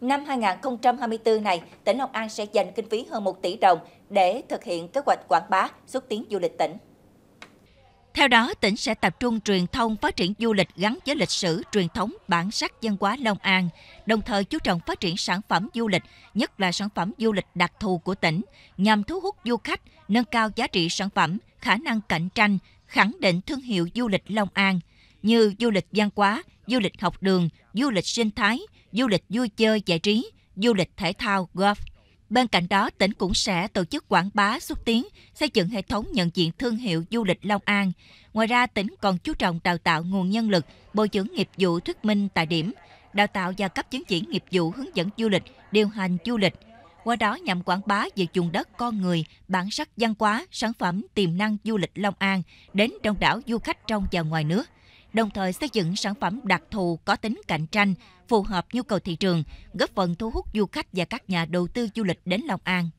Năm 2024 này, tỉnh Long An sẽ dành kinh phí hơn 1 tỷ đồng để thực hiện kế hoạch quảng bá xúc tiến du lịch tỉnh. Theo đó, tỉnh sẽ tập trung truyền thông phát triển du lịch gắn với lịch sử, truyền thống, bản sắc văn hóa Long An, đồng thời chú trọng phát triển sản phẩm du lịch, nhất là sản phẩm du lịch đặc thù của tỉnh, nhằm thu hút du khách, nâng cao giá trị sản phẩm, khả năng cạnh tranh, khẳng định thương hiệu du lịch Long An – như du lịch văn hóa, du lịch học đường, du lịch sinh thái, du lịch vui chơi giải trí, du lịch thể thao, golf. Bên cạnh đó, tỉnh cũng sẽ tổ chức quảng bá, xúc tiến, xây dựng hệ thống nhận diện thương hiệu du lịch Long An. Ngoài ra, tỉnh còn chú trọng đào tạo nguồn nhân lực, bồi dưỡng nghiệp vụ thuyết minh tại điểm, đào tạo và cấp chứng chỉ nghiệp vụ hướng dẫn du lịch, điều hành du lịch. Qua đó nhằm quảng bá về vùng đất con người, bản sắc văn hóa, sản phẩm tiềm năng du lịch Long An đến đông đảo du khách trong và ngoài nước đồng thời xây dựng sản phẩm đặc thù có tính cạnh tranh, phù hợp nhu cầu thị trường, góp phần thu hút du khách và các nhà đầu tư du lịch đến Long An.